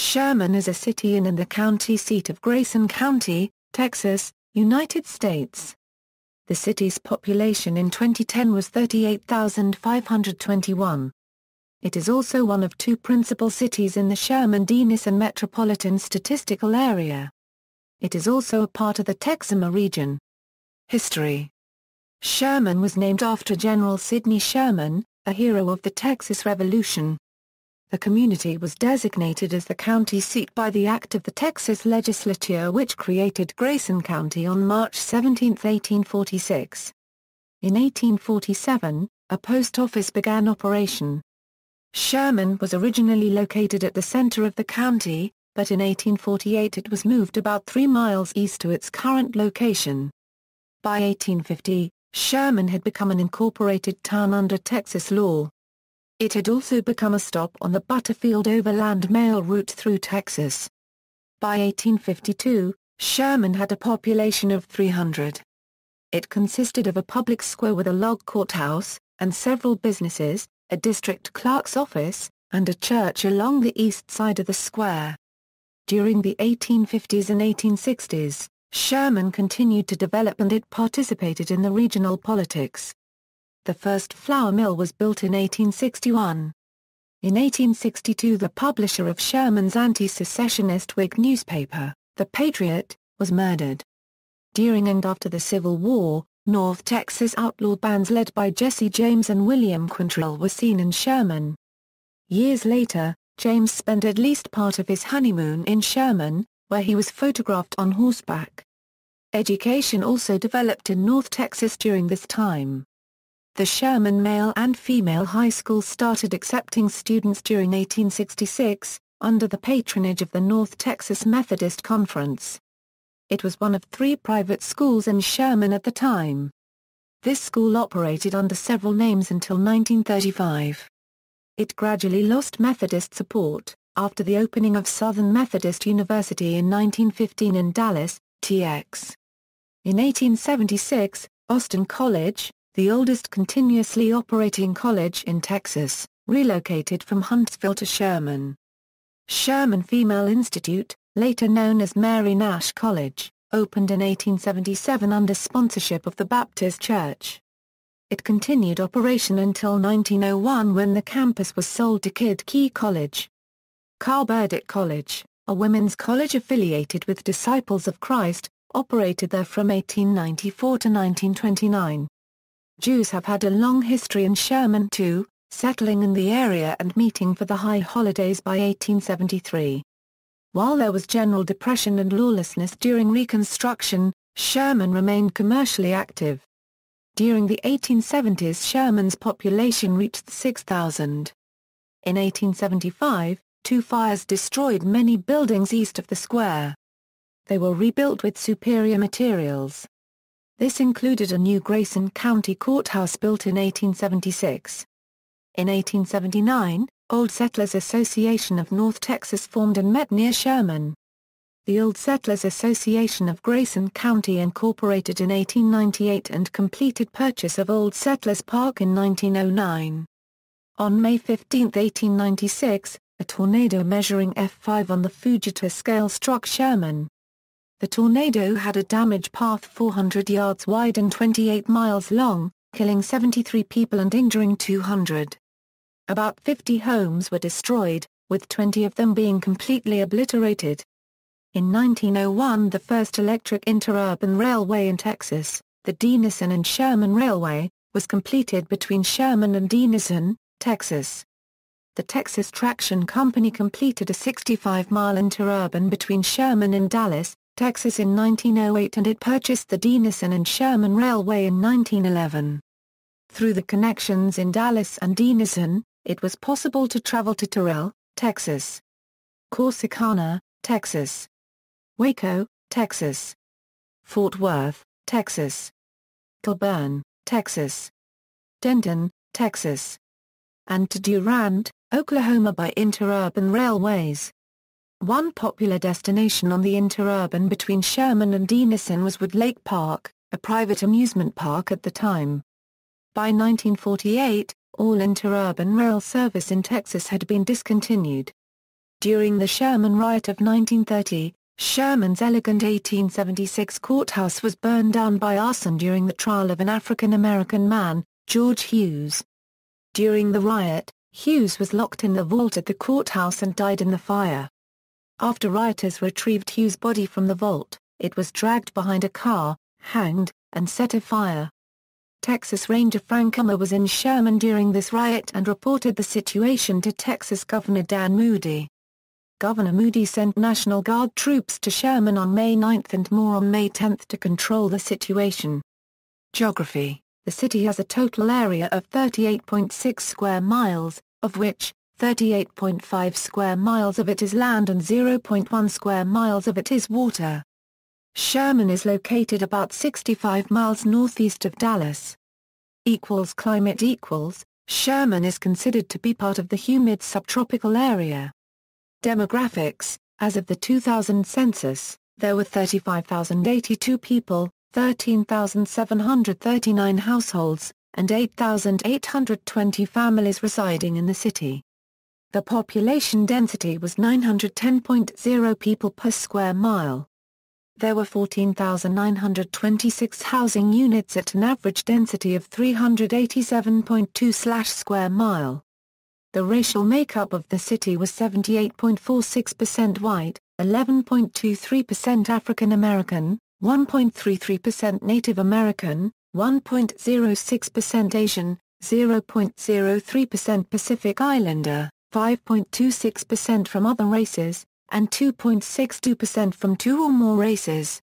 Sherman is a city in and the county seat of Grayson County, Texas, United States. The city's population in 2010 was 38,521. It is also one of two principal cities in the Sherman-Denison Metropolitan Statistical Area. It is also a part of the Texoma region. History Sherman was named after General Sidney Sherman, a hero of the Texas Revolution. The community was designated as the county seat by the act of the Texas legislature which created Grayson County on March 17, 1846. In 1847, a post office began operation. Sherman was originally located at the center of the county, but in 1848 it was moved about three miles east to its current location. By 1850, Sherman had become an incorporated town under Texas law. It had also become a stop on the Butterfield Overland Mail route through Texas. By 1852, Sherman had a population of 300. It consisted of a public square with a log courthouse, and several businesses, a district clerk's office, and a church along the east side of the square. During the 1850s and 1860s, Sherman continued to develop and it participated in the regional politics. The first flour mill was built in 1861. In 1862 the publisher of Sherman's anti-secessionist Whig newspaper, The Patriot, was murdered. During and after the Civil War, North Texas outlaw bands led by Jesse James and William Quintrell were seen in Sherman. Years later, James spent at least part of his honeymoon in Sherman, where he was photographed on horseback. Education also developed in North Texas during this time. The Sherman male and female high school started accepting students during 1866, under the patronage of the North Texas Methodist Conference. It was one of three private schools in Sherman at the time. This school operated under several names until 1935. It gradually lost Methodist support, after the opening of Southern Methodist University in 1915 in Dallas, TX. In 1876, Austin College, the oldest continuously operating college in Texas, relocated from Huntsville to Sherman. Sherman Female Institute, later known as Mary Nash College, opened in 1877 under sponsorship of the Baptist Church. It continued operation until 1901 when the campus was sold to Kid Key College. Carl Burdick College, a women's college affiliated with Disciples of Christ, operated there from 1894 to 1929. Jews have had a long history in Sherman too, settling in the area and meeting for the high holidays by 1873. While there was general depression and lawlessness during Reconstruction, Sherman remained commercially active. During the 1870s Sherman's population reached 6,000. In 1875, two fires destroyed many buildings east of the square. They were rebuilt with superior materials. This included a new Grayson County Courthouse built in 1876. In 1879, Old Settlers Association of North Texas formed and met near Sherman. The Old Settlers Association of Grayson County incorporated in 1898 and completed purchase of Old Settlers Park in 1909. On May 15, 1896, a tornado measuring F5 on the Fujita scale struck Sherman. The tornado had a damage path 400 yards wide and 28 miles long, killing 73 people and injuring 200. About 50 homes were destroyed, with 20 of them being completely obliterated. In 1901 the first electric interurban railway in Texas, the Denison and Sherman Railway, was completed between Sherman and Denison, Texas. The Texas Traction Company completed a 65-mile interurban between Sherman and Dallas, Texas in 1908 and it purchased the Denison and Sherman Railway in 1911. Through the connections in Dallas and Denison, it was possible to travel to Terrell, Texas, Corsicana, Texas, Waco, Texas, Fort Worth, Texas, Colburn, Texas, Denton, Texas, and to Durant, Oklahoma by interurban railways. One popular destination on the interurban between Sherman and Denison was Wood Lake Park, a private amusement park at the time. By 1948, all interurban rail service in Texas had been discontinued. During the Sherman riot of 1930, Sherman's elegant 1876 courthouse was burned down by arson during the trial of an African-American man, George Hughes. During the riot, Hughes was locked in the vault at the courthouse and died in the fire. After rioters retrieved Hughes' body from the vault, it was dragged behind a car, hanged, and set afire. Texas Ranger Frank Ummer was in Sherman during this riot and reported the situation to Texas Governor Dan Moody. Governor Moody sent National Guard troops to Sherman on May 9 and more on May 10 to control the situation. Geography The city has a total area of 38.6 square miles, of which, 38.5 square miles of it is land and 0.1 square miles of it is water. Sherman is located about 65 miles northeast of Dallas. Equals climate equals, Sherman is considered to be part of the humid subtropical area. Demographics, as of the 2000 census, there were 35,082 people, 13,739 households, and 8,820 families residing in the city. The population density was 910.0 people per square mile. There were 14,926 housing units at an average density of 387.2 square mile. The racial makeup of the city was 78.46% white, 11.23% African American, 1.33% Native American, 1.06% Asian, 0.03% Pacific Islander, 5.26% from other races, and 2.62% from two or more races.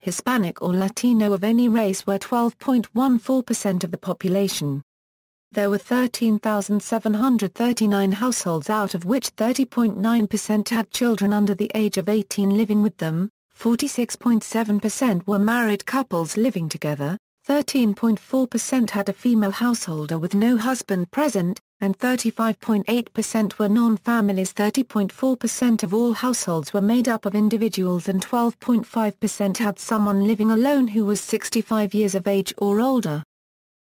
Hispanic or Latino of any race were 12.14% of the population. There were 13,739 households out of which 30.9% had children under the age of 18 living with them, 46.7% were married couples living together, 13.4% had a female householder with no husband present, and 35.8% were non-families 30.4% of all households were made up of individuals and 12.5% had someone living alone who was 65 years of age or older.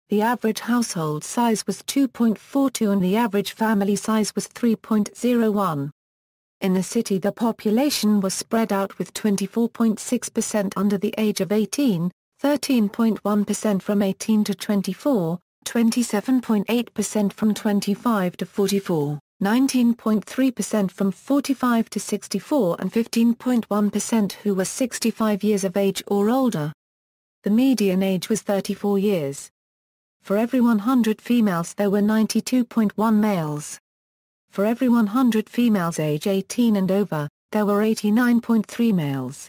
The average household size was 2.42 and the average family size was 3.01. In the city the population was spread out with 24.6% under the age of 18, 13.1% from 18 to 24, 27.8% from 25 to 44, 19.3% from 45 to 64 and 15.1% who were 65 years of age or older. The median age was 34 years. For every 100 females there were 92.1 males. For every 100 females age 18 and over, there were 89.3 males.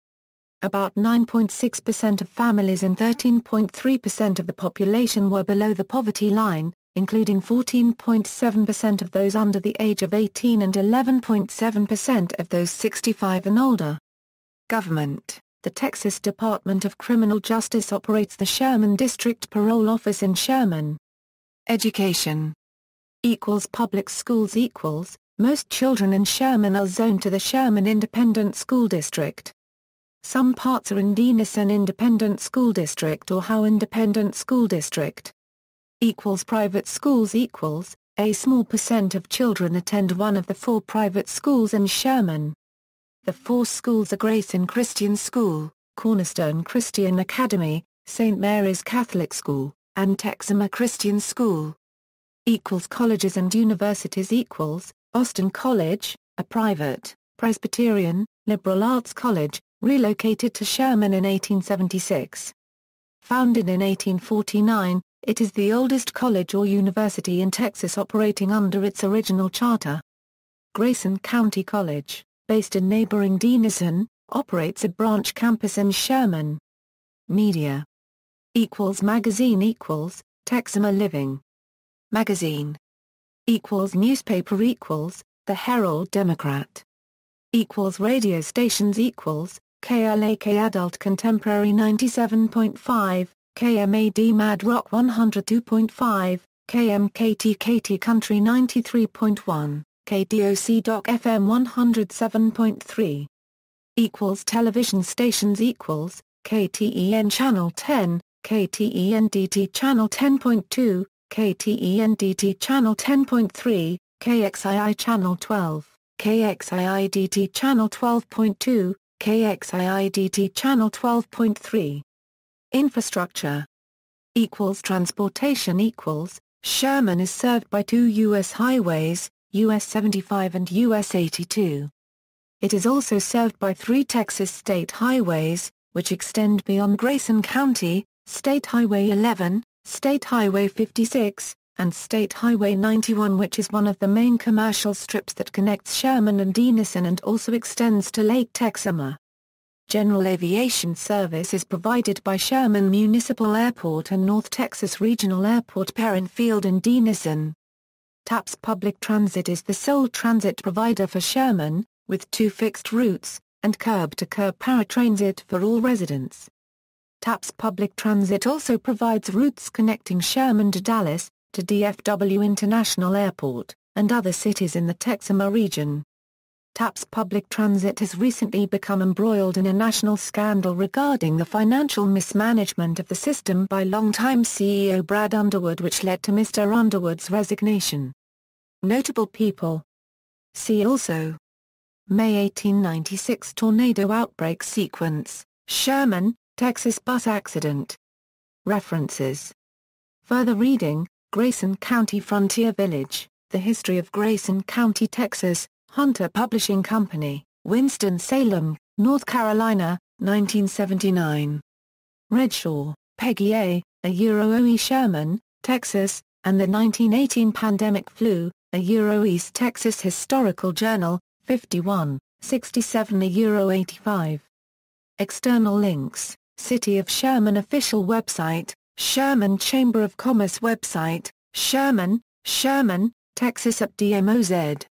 About 9.6% of families and 13.3% of the population were below the poverty line, including 14.7% of those under the age of 18 and 11.7% of those 65 and older. Government The Texas Department of Criminal Justice operates the Sherman District Parole Office in Sherman. Education equals public schools equals most children in Sherman are zoned to the Sherman Independent School District. Some parts are in Denison Independent School District or Howe Independent School District. Equals private schools equals, a small percent of children attend one of the four private schools in Sherman. The four schools are Grayson Christian School, Cornerstone Christian Academy, St. Mary's Catholic School, and Texoma Christian School. Equals colleges and universities equals, Austin College, a private, Presbyterian, liberal arts college, relocated to Sherman in 1876. Founded in 1849, it is the oldest college or university in Texas operating under its original charter. Grayson County College, based in neighboring Denison, operates a branch campus in Sherman. Media equals magazine equals Texama Living magazine equals newspaper equals The Herald Democrat equals radio stations equals KLAK Adult Contemporary 97.5, KMAD Mad Rock 102.5, KMKT KT Country 93.1, KDOC Doc FM 107.3. Equals television stations equals, KTEN Channel 10, KTEN DT Channel 10.2, KTEN DT Channel 10.3, KXII Channel 12, KXII DT Channel 12.2, KXIIDT channel 12.3. Infrastructure equals transportation equals Sherman is served by two U.S. highways, US 75 and US 82. It is also served by three Texas state highways, which extend beyond Grayson County, State Highway 11, State Highway 56, and State Highway 91 which is one of the main commercial strips that connects Sherman and Denison and also extends to Lake Texoma. General aviation service is provided by Sherman Municipal Airport and North Texas Regional Airport Perrin Field in Denison. TAPS Public Transit is the sole transit provider for Sherman, with two fixed routes, and curb-to-curb paratransit for all residents. TAPS Public Transit also provides routes connecting Sherman to Dallas, to DFW International Airport, and other cities in the Texoma region. TAP's public transit has recently become embroiled in a national scandal regarding the financial mismanagement of the system by longtime CEO Brad Underwood which led to Mr. Underwood's resignation. Notable people See also May 1896 tornado outbreak sequence, Sherman, Texas bus accident. References Further reading Grayson County Frontier Village, The History of Grayson County, Texas, Hunter Publishing Company, Winston-Salem, North Carolina, 1979. Redshaw, Peggy A., A Euro E. Sherman, Texas, and the 1918 Pandemic Flu, A Euro East Texas Historical Journal, 51, 67 A Euro 85. External links, City of Sherman official website, Sherman Chamber of Commerce website, Sherman, Sherman, Texas at DMOZ.